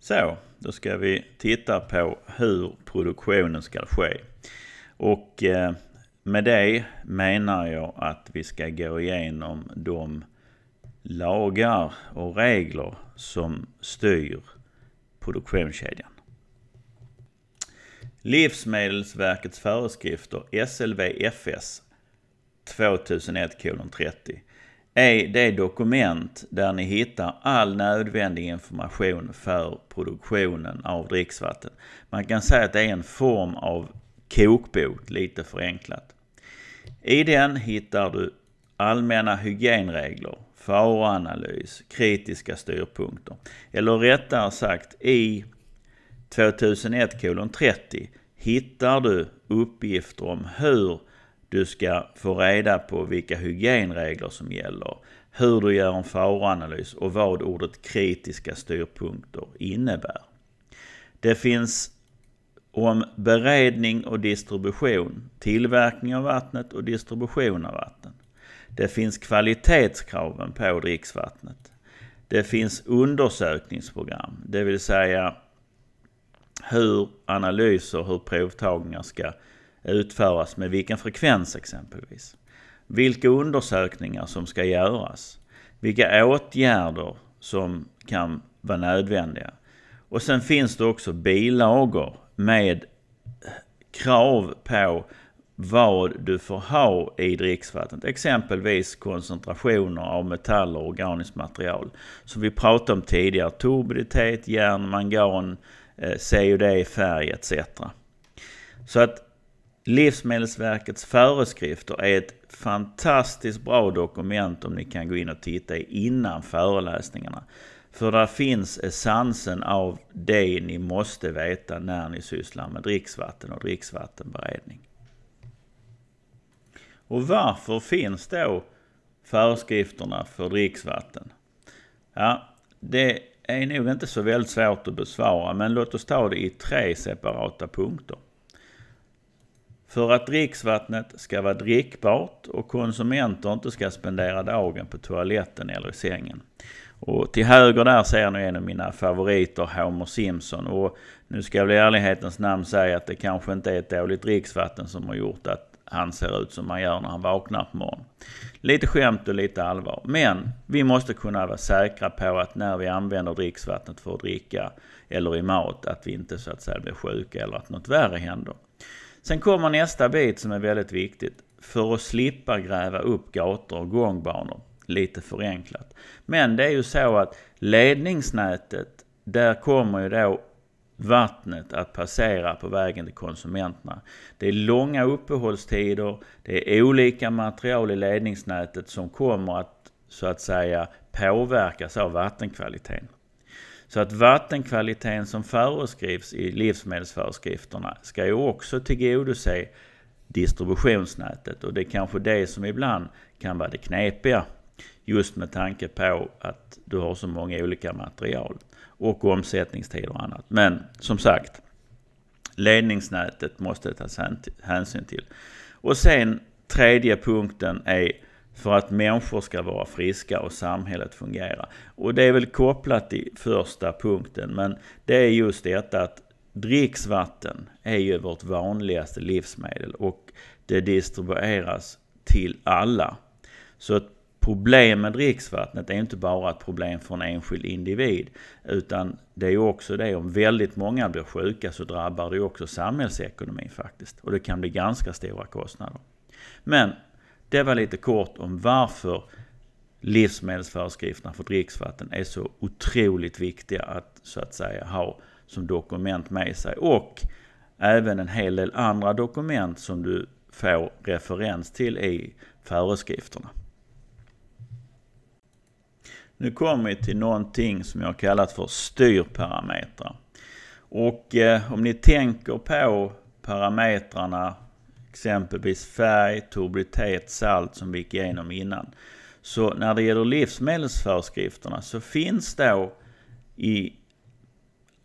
Så, då ska vi titta på hur produktionen ska ske. Och eh, med det menar jag att vi ska gå igenom de lagar och regler som styr produktionskedjan. Livsmedelsverkets föreskrifter SLVFS 2001-30 är det dokument där ni hittar all nödvändig information för produktionen av dricksvatten. Man kan säga att det är en form av kokbok, lite förenklat. I den hittar du allmänna hygienregler, faroanalys, kritiska styrpunkter. Eller rättare sagt, i 2001 30 hittar du uppgifter om hur du ska få reda på vilka hygienregler som gäller, hur du gör en faroanalys och vad ordet kritiska styrpunkter innebär. Det finns om beredning och distribution, tillverkning av vattnet och distribution av vatten. Det finns kvalitetskraven på dricksvattnet. Det finns undersökningsprogram, det vill säga hur analyser, hur provtagningar ska utföras med vilken frekvens exempelvis. Vilka undersökningar som ska göras. Vilka åtgärder som kan vara nödvändiga. Och sen finns det också bilagor med krav på vad du får ha i dricksvattnet. Exempelvis koncentrationer av metaller och organiskt material. Som vi pratade om tidigare, turbiditet, järn, mangan, eh, COD, färg etc. Så att Livsmedelsverkets föreskrifter är ett fantastiskt bra dokument om ni kan gå in och titta innan föreläsningarna. För där finns essensen av det ni måste veta när ni sysslar med dricksvatten och dricksvattenberedning. Och varför finns då föreskrifterna för dricksvatten? Ja, det är nog inte så väldigt svårt att besvara, men låt oss ta det i tre separata punkter. För att dricksvattnet ska vara drickbart och konsumenter inte ska spendera dagen på toaletten eller i sängen. Och till höger där ser ni en av mina favoriter, Homer Simpson. Och nu ska jag väl i ärlighetens namn säga att det kanske inte är ett dåligt dricksvatten som har gjort att han ser ut som han gör när han vaknar på morgonen. Lite skämt och lite allvar. Men vi måste kunna vara säkra på att när vi använder dricksvattnet för att dricka eller i mat, att vi inte så att säga blir sjuka eller att något värre händer. Sen kommer nästa bit som är väldigt viktigt. För att slippa gräva upp gator och gångbanor. Lite förenklat. Men det är ju så att ledningsnätet, där kommer ju då vattnet att passera på vägen till konsumenterna. Det är långa uppehållstider, det är olika material i ledningsnätet som kommer att så att säga påverkas av vattenkvaliteten. Så att vattenkvaliteten som föreskrivs i livsmedelsföreskrifterna ska ju också tillgodose distributionsnätet. Och det är kanske det som ibland kan vara det knepiga. Just med tanke på att du har så många olika material och omsättningstider och annat. Men som sagt, ledningsnätet måste tas hänsyn till. Och sen tredje punkten är för att människor ska vara friska och samhället fungera. Och det är väl kopplat till första punkten, men det är just detta att dricksvatten är ju vårt vanligaste livsmedel och det distribueras till alla. Så ett problem med dricksvattnet är inte bara ett problem för en enskild individ, utan det är ju också det om väldigt många blir sjuka så drabbar det ju också samhällsekonomin faktiskt. Och det kan bli ganska stora kostnader. Men det var lite kort om varför livsmedelsföreskrifterna för dricksvatten är så otroligt viktiga att så att säga ha som dokument med sig och även en hel del andra dokument som du får referens till i föreskrifterna. Nu kommer vi till någonting som jag kallat för styrparametrar. Och eh, om ni tänker på parametrarna exempelvis färg, turbiditet, salt som vi gick igenom innan. Så när det gäller livsmedelsföreskrifterna så finns då i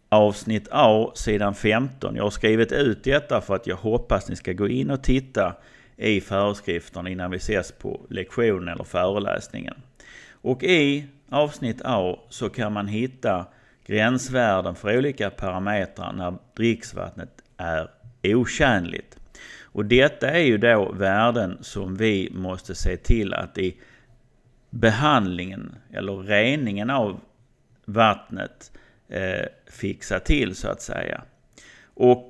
avsnitt A, sidan 15. Jag har skrivit ut detta för att jag hoppas ni ska gå in och titta i föreskrifterna innan vi ses på lektionen eller föreläsningen. Och i avsnitt A så kan man hitta gränsvärden för olika parametrar när dricksvattnet är otjänligt. Och detta är ju då värden som vi måste se till att i behandlingen eller reningen av vattnet eh, fixa till så att säga. Och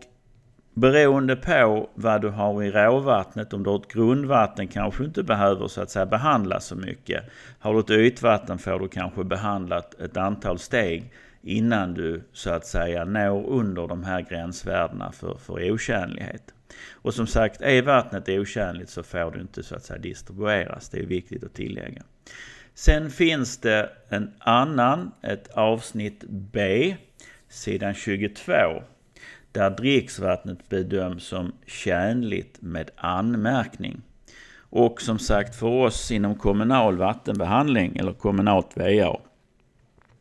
beroende på vad du har i råvattnet, om du har ett grundvatten kanske du inte behöver så att säga behandla så mycket. Har du ett ytvatten får du kanske behandla ett antal steg innan du så att säga når under de här gränsvärdena för, för otjänlighet. Och som sagt, är vattnet otjänligt så får det inte så att säga distribueras. Det är viktigt att tillägga. Sen finns det en annan, ett avsnitt B, sidan 22 där dricksvattnet bedöms som tjänligt med anmärkning. Och som sagt, för oss inom kommunal vattenbehandling, eller kommunalt VA,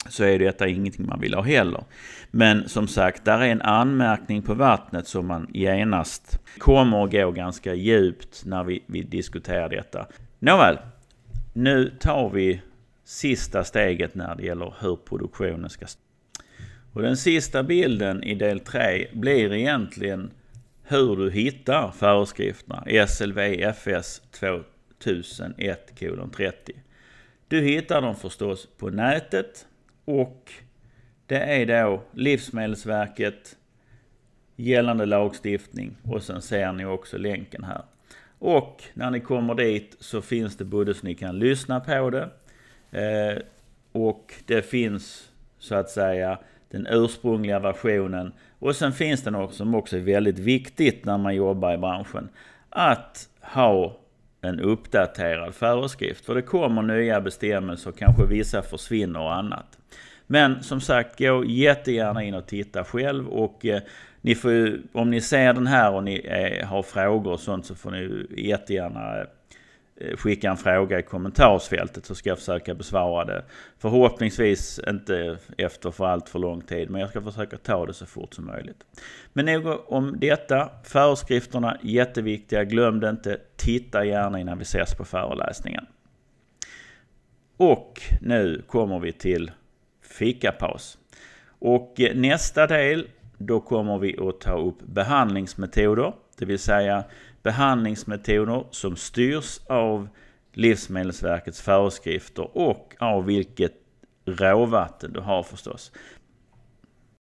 så är detta ingenting man vill ha heller. Men som sagt, där är en anmärkning på vattnet som man genast kommer att gå ganska djupt när vi, vi diskuterar detta. Nåväl, nu tar vi sista steget när det gäller hur produktionen ska... stå. Och den sista bilden i del 3 blir egentligen hur du hittar föreskrifterna SLV FS 2001-30. Du hittar dem förstås på nätet och det är då Livsmedelsverket gällande lagstiftning och sen ser ni också länken här. Och när ni kommer dit så finns det både så ni kan lyssna på det eh, och det finns så att säga den ursprungliga versionen. Och sen finns det något som också är väldigt viktigt när man jobbar i branschen. Att ha en uppdaterad föreskrift. För det kommer nya bestämmelser, och kanske vissa försvinner och annat. Men som sagt, gå jättegärna in och titta själv. Och eh, ni får, ju om ni ser den här och ni eh, har frågor och sånt så får ni jättegärna eh, Eh, skicka en fråga i kommentarsfältet så ska jag försöka besvara det. Förhoppningsvis inte efter för allt för lång tid, men jag ska försöka ta det så fort som möjligt. Men nog om detta. Föreskrifterna jätteviktiga. Glöm det inte. Titta gärna innan vi ses på föreläsningen. Och nu kommer vi till fikapaus. Och eh, nästa del, då kommer vi att ta upp behandlingsmetoder, det vill säga behandlingsmetoder som styrs av Livsmedelsverkets föreskrifter och av vilket råvatten du har förstås.